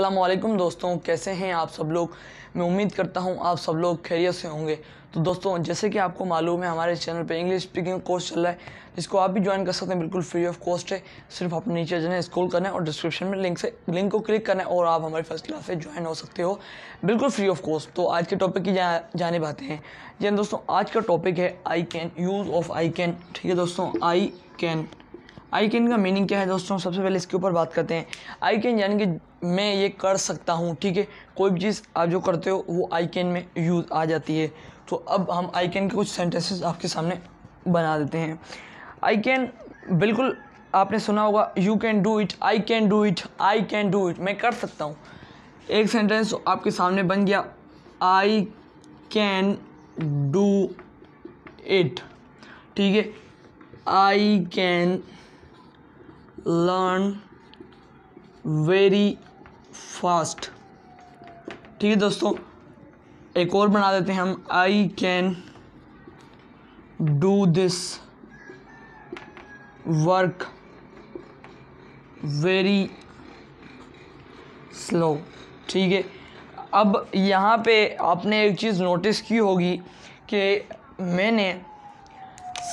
अल्लाम दोस्तों कैसे हैं आप सब लोग मैं उम्मीद करता हूं आप सब लोग खैरियत से होंगे तो दोस्तों जैसे कि आपको मालूम है हमारे चैनल पे इंग्लिश स्पीकिंग कोर्स चल रहा है जिसको आप भी ज्वाइन कर सकते हैं बिल्कुल फ्री ऑफ कॉस्ट है सिर्फ आप नीचे जाना स्कूल करना है और डिस्क्रिप्शन में लिंक से लिंक को क्लिक करना है और आप हमारी फर्स्ट क्लास से ज्वाइन हो सकते हो बिल्कुल फ्री ऑफ कॉस्ट तो आज के टॉपिक की जा, जाने बातें हैं जी हाँ दोस्तों आज का टॉपिक है I can use of I can ठीक है दोस्तों आई कैन आई कैन का मीनिंग क्या है दोस्तों सबसे पहले इसके ऊपर बात करते हैं आई कैन यानी कि मैं ये कर सकता हूँ ठीक है कोई भी चीज़ आप जो करते हो वो आई कैन में यूज़ आ जाती है तो अब हम आई कैन के कुछ सेंटेंसेस आपके सामने बना देते हैं आई कैन बिल्कुल आपने सुना होगा you can do it I can do it I can do it मैं कर सकता हूँ एक सेंटेंस आपके सामने बन गया आई कैन डू इट ठीक है I can learn very fast ठीक है दोस्तों एक और बना देते हैं हम I can do this work very slow ठीक है अब यहाँ पे आपने एक चीज़ नोटिस की होगी कि मैंने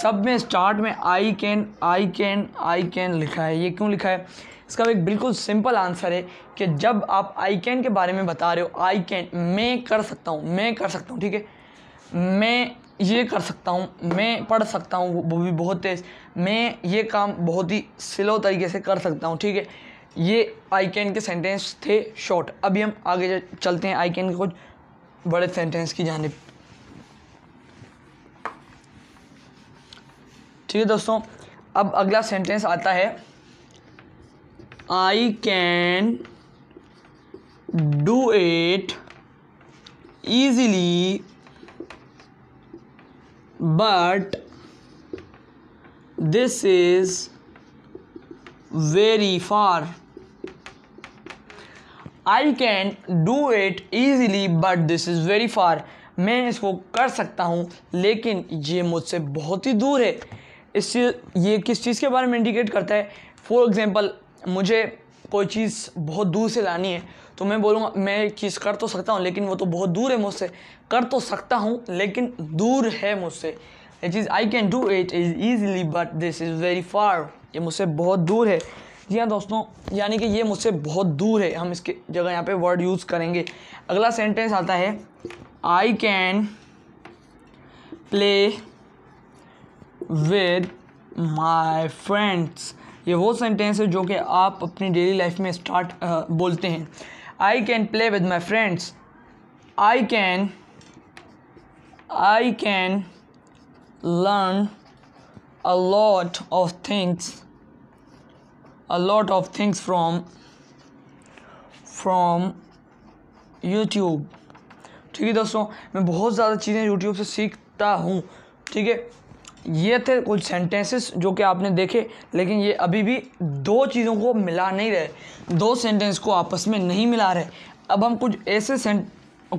सब में स्टार्ट में I can I can I can लिखा है ये क्यों लिखा है इसका एक बिल्कुल सिंपल आंसर है कि जब आप आई कैन के बारे में बता रहे हो आई कैन मैं कर सकता हूँ मैं कर सकता हूँ ठीक है मैं ये कर सकता हूँ मैं पढ़ सकता हूँ वो भी बहुत तेज़ मैं ये काम बहुत ही स्लो तरीके से कर सकता हूँ ठीक है ये आई कैन के सेंटेंस थे शॉर्ट अभी हम आगे चलते हैं आई कैन के कुछ बड़े सेंटेंस की जानब ठीक दोस्तों अब अगला सेंटेंस आता है I can do it easily but this is very far I can do it easily but this is very far मैं इसको कर सकता हूँ लेकिन ये मुझसे बहुत ही दूर है इस चीज़ ये किस चीज़ के बारे में इंडिकेट करता है फॉर एग्ज़ाम्पल मुझे कोई चीज़ बहुत दूर से लानी है तो मैं बोलूँगा मैं चीज़ कर तो सकता हूँ लेकिन वो तो बहुत दूर है मुझसे कर तो सकता हूँ लेकिन दूर है मुझसे it is I can do it is easily but this is very far ये मुझसे बहुत दूर है जी हाँ दोस्तों यानी कि ये मुझसे बहुत दूर है हम इसके जगह यहाँ पे वर्ड यूज़ करेंगे अगला सेंटेंस आता है I can play with my friends ये वो सेंटेंस है जो कि आप अपनी डेली लाइफ में स्टार्ट बोलते हैं I can play with my friends I can I can learn a lot of things a lot of things from from YouTube ठीक है दोस्तों मैं बहुत ज़्यादा चीज़ें YouTube से सीखता हूँ ठीक है ये थे कुछ सेंटेंसेस जो कि आपने देखे लेकिन ये अभी भी दो चीज़ों को मिला नहीं रहे दो सेंटेंस को आपस में नहीं मिला रहे अब हम कुछ ऐसे सें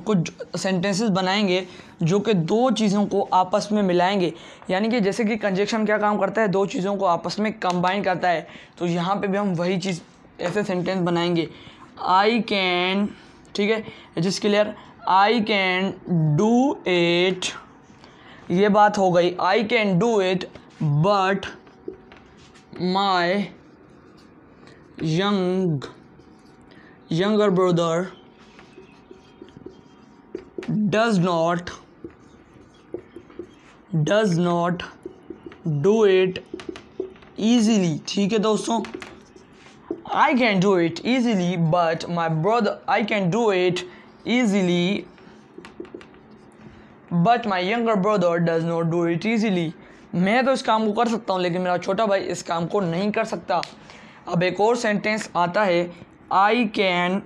कुछ सेंटेंसेस बनाएंगे जो कि दो चीज़ों को आपस में मिलाएंगे यानी कि जैसे कि कंजेक्शन क्या काम करता है दो चीज़ों को आपस में कंबाइन करता है तो यहाँ पे भी हम वही चीज़ ऐसे सेंटेंस बनाएंगे आई कैन ठीक है जिस clear I can do it ये बात हो गई I can do it but my young younger brother does not does not do it easily ठीक है दोस्तों I can do it easily but my brother I can do it easily but my younger brother does not do it easily मैं तो इस काम को कर सकता हूँ लेकिन मेरा छोटा भाई इस काम को नहीं कर सकता अब एक और सेंटेंस आता है I can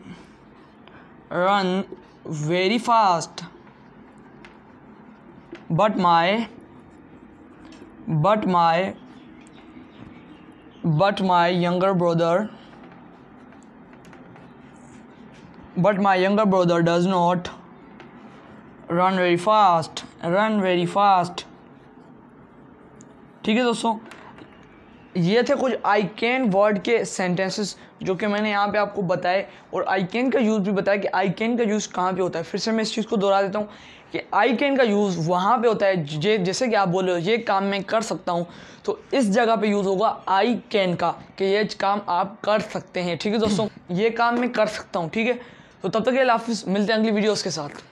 run very fast but my but my but my younger brother but my younger brother does not run very fast run very fast ठीक है दोस्तों ये थे कुछ आई कैन वर्ड के सेंटेंसेस जो कि मैंने यहाँ पे आपको बताए और आई कैन का यूज़ भी बताया कि आई कैन का यूज़ कहाँ पे होता है फिर से मैं इस चीज़ को दोहरा देता हूँ कि आई कैन का यूज़ वहाँ पे होता है जे जैसे कि आप बोल रहे हो ये काम मैं कर सकता हूँ तो इस जगह पे यूज़ होगा आई कैन का कि ये काम आप कर सकते हैं ठीक है दोस्तों ये काम मैं कर सकता हूँ ठीक है तो तब तक ये हाफिज़ मिलते हैं अगली वीडियोज़ के साथ